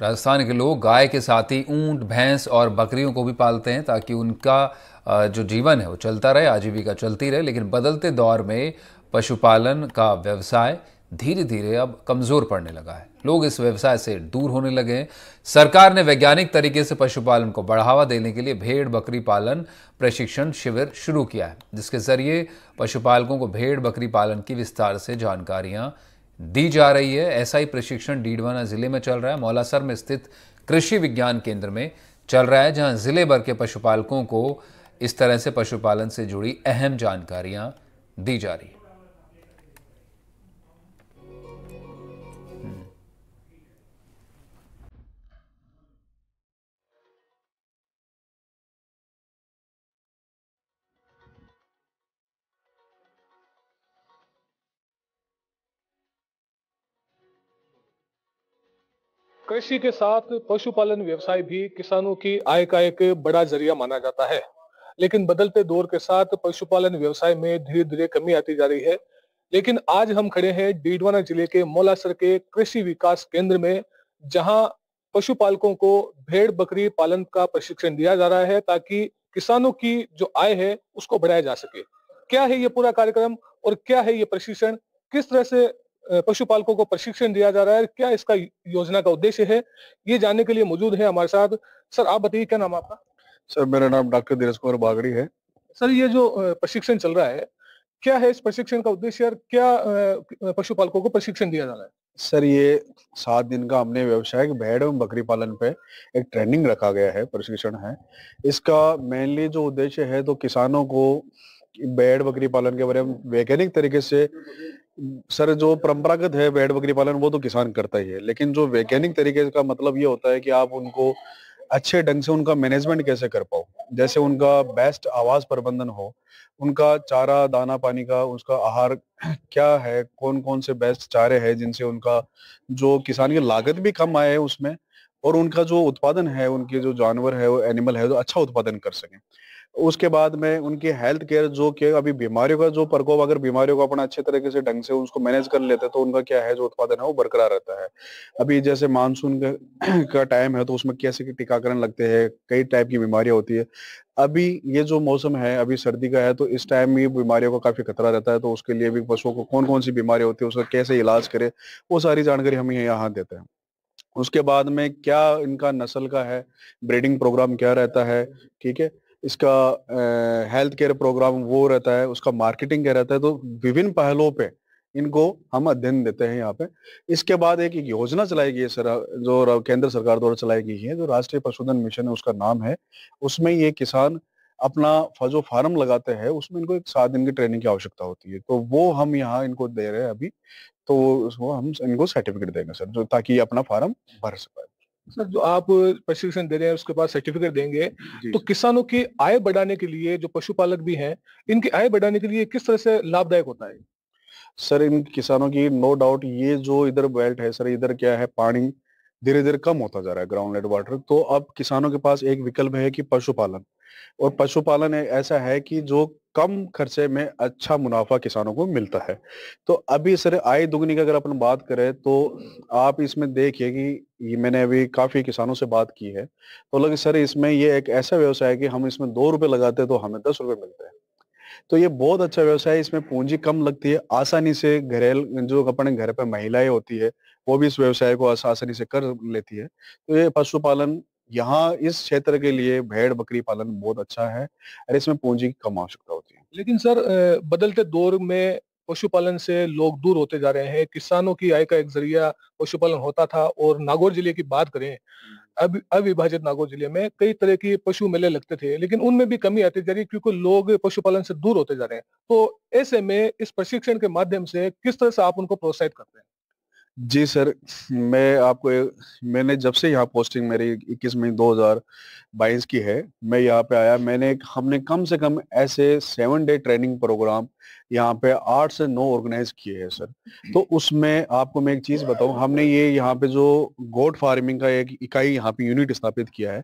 राजस्थान के लोग गाय के साथ ही ऊंट भैंस और बकरियों को भी पालते हैं ताकि उनका जो जीवन है वो चलता रहे आजीविका चलती रहे लेकिन बदलते दौर में पशुपालन का व्यवसाय धीरे धीरे अब कमज़ोर पड़ने लगा है लोग इस व्यवसाय से दूर होने लगे हैं सरकार ने वैज्ञानिक तरीके से पशुपालन को बढ़ावा देने के लिए भेड़ बकरी पालन प्रशिक्षण शिविर शुरू किया है जिसके जरिए पशुपालकों को भेड़ बकरी पालन की विस्तार से जानकारियाँ दी जा रही है ऐसा ही प्रशिक्षण डीडवाना जिले में चल रहा है मौलासर में स्थित कृषि विज्ञान केंद्र में चल रहा है जहां जिले भर के पशुपालकों को इस तरह से पशुपालन से जुड़ी अहम जानकारियां दी जा रही है कृषि के साथ पशुपालन व्यवसाय भी किसानों की आय का एक बड़ा जरिया माना जाता है लेकिन बदलते दौर के साथ पशुपालन व्यवसाय में धीरे धीरे कमी आती जा रही है लेकिन आज हम खड़े हैं डीडवाना जिले के मोलासर के कृषि विकास केंद्र में जहां पशुपालकों को भेड़ बकरी पालन का प्रशिक्षण दिया जा रहा है ताकि किसानों की जो आय है उसको बढ़ाया जा सके क्या है ये पूरा कार्यक्रम और क्या है ये प्रशिक्षण किस तरह से पशुपालकों को प्रशिक्षण दिया जा रहा है क्या इसका योजना का उद्देश्य है ये जानने के लिए मौजूद है हमारे साथ सर आप बताइए क्या नाम आपका सर मेरा नाम डॉक्टर धीरज कुमार बागड़ी है सर ये जो प्रशिक्षण चल रहा है क्या है इस प्रशिक्षण का उद्देश्य और क्या पशुपालकों को प्रशिक्षण दिया जा रहा है सर ये सात दिन का हमने व्यवसायिक भेड़ एवं बकरी पालन पे एक ट्रेनिंग रखा गया है प्रशिक्षण है इसका मेनली जो उद्देश्य है तो किसानों को भेड़ बकरी पालन के बारे में वैज्ञानिक तरीके से सर जो परंपरागत है भेड़ बकरी पालन वो तो किसान करता ही है लेकिन जो वैज्ञानिक तरीके का मतलब ये होता है कि आप उनको अच्छे ढंग से उनका मैनेजमेंट कैसे कर पाओ जैसे उनका बेस्ट आवास प्रबंधन हो उनका चारा दाना पानी का उसका आहार क्या है कौन कौन से बेस्ट चारे हैं जिनसे उनका जो किसान की लागत भी कम आए उसमें और उनका जो उत्पादन है उनके जो जानवर है वो एनिमल है जो अच्छा उत्पादन कर सकें उसके बाद में उनकी हेल्थ केयर जो कि अभी बीमारियों का जो प्रकोप अगर बीमारियों को अपना अच्छे तरीके से ढंग से उसको मैनेज कर लेते हैं तो उनका क्या है जो उत्पादन है वो बरकरार रहता है अभी जैसे मानसून का टाइम है तो उसमें कैसे टीकाकरण लगते हैं कई टाइप की बीमारियां होती है अभी ये जो मौसम है अभी सर्दी का है तो इस टाइम में बीमारियों का काफी खतरा रहता है तो उसके लिए भी पशुओं को कौन कौन सी बीमारियां होती है उसका कैसे इलाज करे वो सारी जानकारी हम यहाँ देते हैं उसके बाद में क्या इनका नस्ल का है ब्रीडिंग प्रोग्राम क्या रहता है ठीक है इसका हेल्थ केयर प्रोग्राम वो रहता है उसका मार्केटिंग क्या रहता है तो विभिन्न पहलों पे इनको हम अध्ययन देते हैं यहाँ पे इसके बाद एक, एक योजना चलाई गई है सर जो केंद्र सरकार द्वारा चलाई गई है जो राष्ट्रीय पशुधन मिशन है उसका नाम है उसमें ये किसान अपना जो फार्म लगाते हैं उसमें इनको एक सात दिन की ट्रेनिंग की आवश्यकता होती है तो वो हम यहाँ इनको दे रहे हैं अभी तो वो हम इनको सर्टिफिकेट देंगे सर जो ताकि अपना फार्म भर सके सर जो आप प्रशिक्षण दे रहे हैं उसके बाद सर्टिफिकेट देंगे तो किसानों की आय बढ़ाने के लिए जो पशुपालक भी हैं इनकी आय बढ़ाने के लिए किस तरह से लाभदायक होता है सर इन किसानों की नो डाउट ये जो इधर बेल्ट है सर इधर क्या है पानी धीरे धीरे कम होता जा रहा है ग्राउंड वाटर तो अब किसानों के पास एक विकल्प है कि पशुपालन और पशुपालन ऐसा है कि जो कम खर्चे में अच्छा मुनाफा किसानों को मिलता है तो अभी सर आय दुगनी की अगर अपन बात करें तो आप इसमें देखिए कि ये मैंने अभी काफी किसानों से बात की है तो लगे सर इसमें ये एक ऐसा व्यवसाय है कि हम इसमें दो रुपए लगाते हैं तो हमें दस रुपए मिलते हैं तो ये बहुत अच्छा व्यवसाय है इसमें पूंजी कम लगती है आसानी से घरेल जो अपने घर पर महिलाएं होती है वो भी इस व्यवसाय को आसानी से कर लेती है तो ये पशुपालन यहाँ इस क्षेत्र के लिए भेड़ बकरी पालन बहुत अच्छा है और इसमें पूंजी की कम आवश्यकता होती है लेकिन सर बदलते दौर में पशुपालन से लोग दूर होते जा रहे हैं किसानों की आय का एक जरिया पशुपालन होता था और नागौर जिले की बात करें हम्म। अब अविभाजित नागौर जिले में कई तरह के पशु मेले लगते थे लेकिन उनमें भी कमी आती जा रही है क्योंकि लोग पशुपालन से दूर होते जा रहे हैं तो ऐसे में इस प्रशिक्षण के माध्यम से किस तरह से आप उनको प्रोत्साहित करते हैं जी सर, मैं आपको ए मैंने जब से यहाँ पोस्टिंग मेरी 21 मई 2022 की है, मैं यहाँ पे आया मैंने हमने कम से कम ऐसे सेवन डे ट्रेनिंग प्रोग्राम यहाँ पे आठ से नौ ऑर्गेनाइज़ किए हैं सर। तो उसमें आपको मैं एक चीज़ बताऊँ हमने ये यहाँ पे जो गोट फार्मिंग का एक इकाई यहाँ पे यूनिट स्थापित किया है,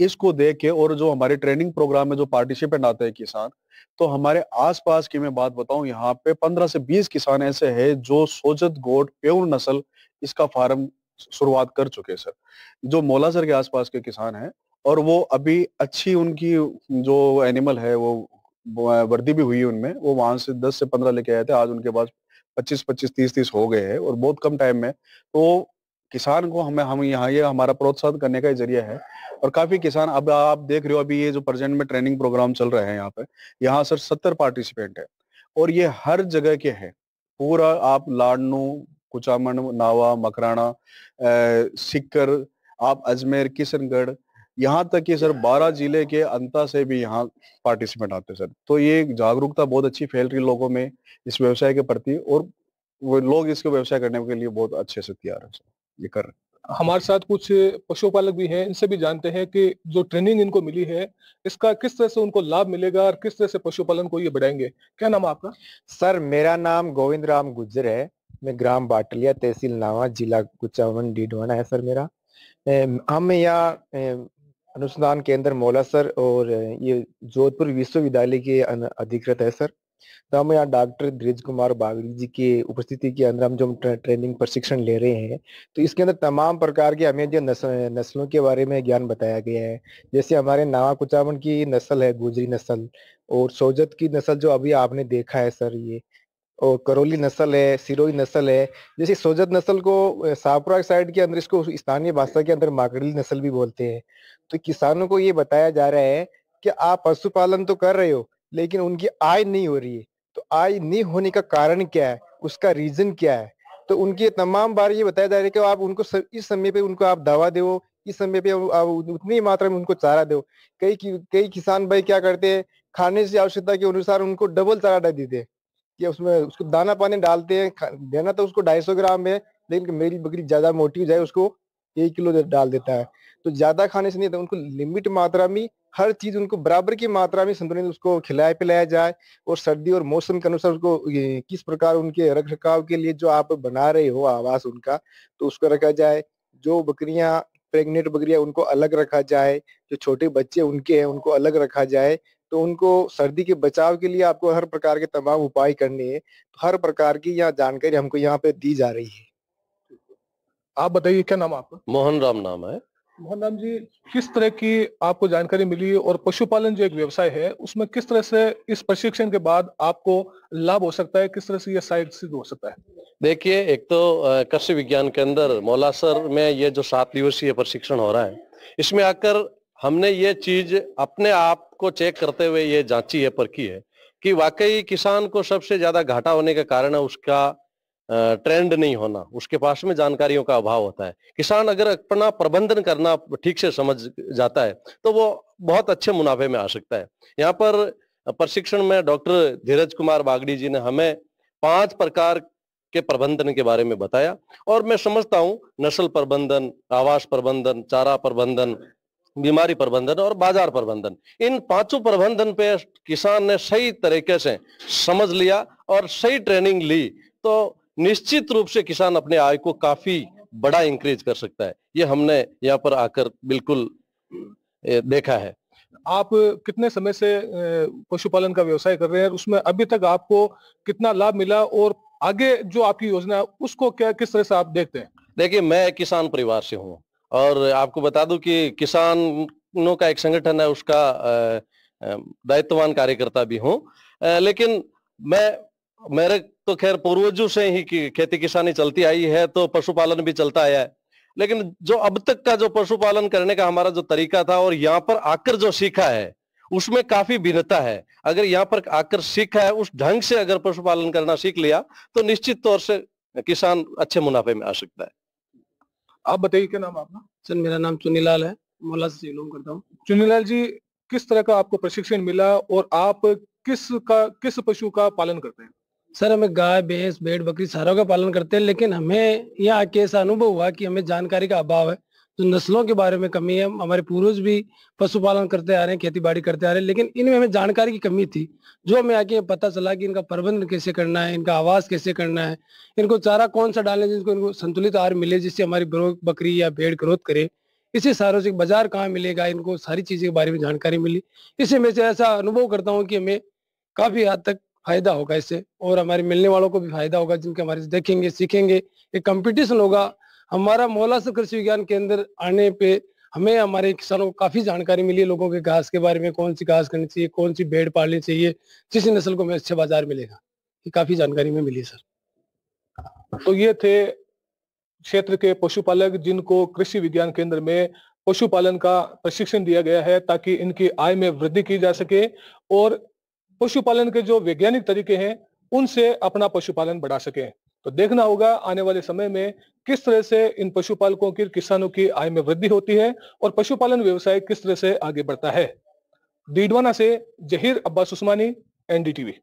इसको देख के और जो हमारे ट्रेनिंग प्रोग्राम में जो पार्टिसिपेंट आते हैं किसान, तो हमारे आसपास की मैं बात बताऊं यहाँ पे 15 से 20 किसान ऐसे हैं जो सोजत गोट प्योर नस्ल इसका फार्म शुरुआत कर चुके सर जो मोला सर के आसपास के किसान हैं और वो अभी अच्छी उनकी जो एनिमल है वो वर्दी भी हुई उनमें वो वहां से 10 से 15 लेके आए थे आज उनके पास 25 25 30 30 हो गए हैं और बहुत कम टाइम में तो किसान को हमें हम यहाँ ये हमारा प्रोत्साहित करने का जरिया है और काफी किसान अब आप देख रहे हो अभी ये जो प्रेजेंट में ट्रेनिंग प्रोग्राम चल रहे हैं यहाँ पे यहाँ सर सत्तर पार्टिसिपेंट है और ये हर जगह के है पूरा आप लाडनू कुचामण नावा मकराना सिक्कर आप अजमेर किशनगढ़ यहाँ तक कि सर बारह जिले के अंता से भी यहाँ पार्टिसिपेंट आते सर तो ये जागरूकता बहुत अच्छी फैल रही लोगों में इस व्यवसाय के प्रति और वो लोग इसके व्यवसाय करने के लिए बहुत अच्छे से तैयार है सर ये कर रहे हमारे अच्छा। साथ कुछ पशुपालक भी हैं इनसे भी जानते हैं कि जो ट्रेनिंग इनको मिली है इसका किस तरह से उनको लाभ मिलेगा और किस तरह से पशुपालन को ये बढ़ाएंगे क्या नाम आपका सर मेरा नाम गोविंद राम गुजर है मैं ग्राम बाटलिया तहसील नावा जिला कुचावन डीडवाना है सर मेरा हम यहाँ अनुसंधान केंद्र मोला सर और ये जोधपुर विश्वविद्यालय के अधिकृत है सर तो हम यहाँ डॉक्टर धीरज कुमार बागड़ी जी के उपस्थिति के अंदर हम जो ट्रेनिंग प्रशिक्षण ले रहे हैं तो इसके अंदर तमाम प्रकार के हमें जो नस्लों के बारे में ज्ञान बताया गया है जैसे हमारे नावा कुचावन की नस्ल है गुजरी नस्ल और सोजत की नस्ल जो अभी आपने देखा है सर ये और करौली नस्ल है सिरोई नस्ल है जैसे सोजत नस्ल को सापुरा साइड के अंदर इसको स्थानीय भाषा के अंदर माकड़ी नस्ल भी बोलते हैं तो किसानों को ये बताया जा रहा है कि आप पशुपालन तो कर रहे हो लेकिन उनकी आय नहीं हो रही है तो आय नहीं होने का कारण क्या है उसका रीजन क्या है तो उनकी तमाम बार ये बताया जा रहा है कि आप उनको इस समय पे उनको आप दवा दो इस समय पे आप उतनी मात्रा में उनको चारा दो कई कई किसान भाई क्या करते हैं खाने से आवश्यकता के अनुसार उनको डबल चारा डाल देते हैं या उसमें उसको दाना पानी डालते हैं देना तो उसको ढाई ग्राम है लेकिन मेरी बकरी ज्यादा मोटी हो जाए उसको एक किलो डाल देता है तो ज्यादा खाने से नहीं तो उनको लिमिट मात्रा में हर चीज उनको बराबर की मात्रा में संतुलित उसको खिलाया पिलाया जाए और सर्दी और मौसम के अनुसार उसको किस प्रकार उनके रख रखाव के लिए जो आप बना रहे हो आवास उनका तो उसको रखा जाए जो बकरियां प्रेग्नेंट बकरियां उनको अलग रखा जाए जो छोटे बच्चे उनके हैं उनको अलग रखा जाए तो उनको सर्दी के बचाव के लिए आपको हर प्रकार के तमाम उपाय करने हैं तो हर प्रकार की यहाँ जानकारी हमको यहाँ पे दी जा रही है आप बताइए क्या नाम आपका मोहन राम नाम है मोहन राम जी किस तरह की आपको जानकारी मिली और पशुपालन जो एक व्यवसाय है उसमें किस तरह से इस प्रशिक्षण के बाद आपको लाभ हो सकता है किस तरह से यह साइड सिद्ध हो सकता है देखिए एक तो कृषि विज्ञान के अंदर मौलासर में ये जो सात दिवसीय प्रशिक्षण हो रहा है इसमें आकर हमने ये चीज अपने आप को चेक करते हुए ये जांची है परखी है कि वाकई किसान को सबसे ज्यादा घाटा होने का कारण है उसका ट्रेंड नहीं होना उसके पास में जानकारियों का अभाव होता है किसान अगर अपना प्रबंधन करना ठीक से समझ जाता है तो वो बहुत अच्छे मुनाफे में आ सकता है यहाँ पर प्रशिक्षण में डॉक्टर धीरज कुमार बागड़ी जी ने हमें पांच प्रकार के प्रबंधन के बारे में बताया और मैं समझता हूँ नस्ल प्रबंधन आवास प्रबंधन चारा प्रबंधन बीमारी प्रबंधन और बाजार प्रबंधन इन पांचों प्रबंधन पे किसान ने सही तरीके से समझ लिया और सही ट्रेनिंग ली तो निश्चित रूप से किसान अपने आय को काफी बड़ा इंक्रीज कर सकता है ये हमने यहाँ पर आकर बिल्कुल देखा है आप कितने समय से पशुपालन का व्यवसाय कर रहे हैं उसमें अभी तक आपको कितना लाभ मिला और आगे जो आपकी योजना है उसको क्या किस तरह से आप देखते हैं देखिए मैं किसान परिवार से हूँ और आपको बता दू कि किसानों का एक संगठन है उसका दायित्ववान कार्यकर्ता भी हूँ लेकिन मैं मेरे तो खैर पूर्वजों से ही खेती किसानी चलती आई है तो पशुपालन भी चलता आया है लेकिन जो अब तक का जो पशुपालन करने का हमारा जो तरीका था और यहाँ पर आकर जो सीखा है उसमें काफी भिन्नता है अगर यहाँ पर आकर सीखा है उस ढंग से अगर पशुपालन करना सीख लिया तो निश्चित तौर से किसान अच्छे मुनाफे में आ सकता है आप बताइए क्या नाम आपका सर मेरा नाम चुनीलाल है मोला से करता हूँ चुनीलाल जी किस तरह का आपको प्रशिक्षण मिला और आप किस का किस पशु का पालन करते हैं सर हमें गाय भैंस भेड़ बकरी सारों का पालन करते हैं लेकिन हमें यहाँ आके ऐसा अनुभव हुआ कि हमें जानकारी का अभाव है जो तो नस्लों के बारे में कमी है हमारे पूर्वज भी पशुपालन करते आ रहे हैं खेती बाड़ी करते आ रहे हैं लेकिन इनमें हमें जानकारी की कमी थी जो हमें आके पता चला कि इनका प्रबंधन कैसे करना है इनका आवास कैसे करना है इनको चारा कौन सा डालना है जिनको इनको संतुलित आहार मिले जिससे हमारी बकरी या भेड़ ग्रोथ करे इसी सारों से बाजार कहाँ मिलेगा इनको सारी चीज़ों के बारे में जानकारी मिली इसे मैं ऐसा अनुभव करता हूँ कि हमें काफ़ी हद तक फायदा होगा इससे और हमारे मिलने वालों को भी फायदा होगा जिनके हमारे देखेंगे सीखेंगे एक कंपटीशन होगा हमारा से कृषि विज्ञान केंद्र आने पे हमें हमारे किसानों को काफी जानकारी मिली है लोगों के घास के बारे में कौन सी घास करनी चाहिए कौन सी भेड़ पालनी चाहिए जिस नस्ल को हमें अच्छे बाजार मिलेगा ये काफी जानकारी में मिली सर तो ये थे क्षेत्र के पशुपालक जिनको कृषि विज्ञान केंद्र में पशुपालन का प्रशिक्षण दिया गया है ताकि इनकी आय में वृद्धि की जा सके और पशुपालन के जो वैज्ञानिक तरीके हैं उनसे अपना पशुपालन बढ़ा सके तो देखना होगा आने वाले समय में किस तरह से इन पशुपालकों की किसानों की आय में वृद्धि होती है और पशुपालन व्यवसाय किस तरह से आगे बढ़ता है डीडवाना से जहीर अब्बास उस्मानी एनडीटीवी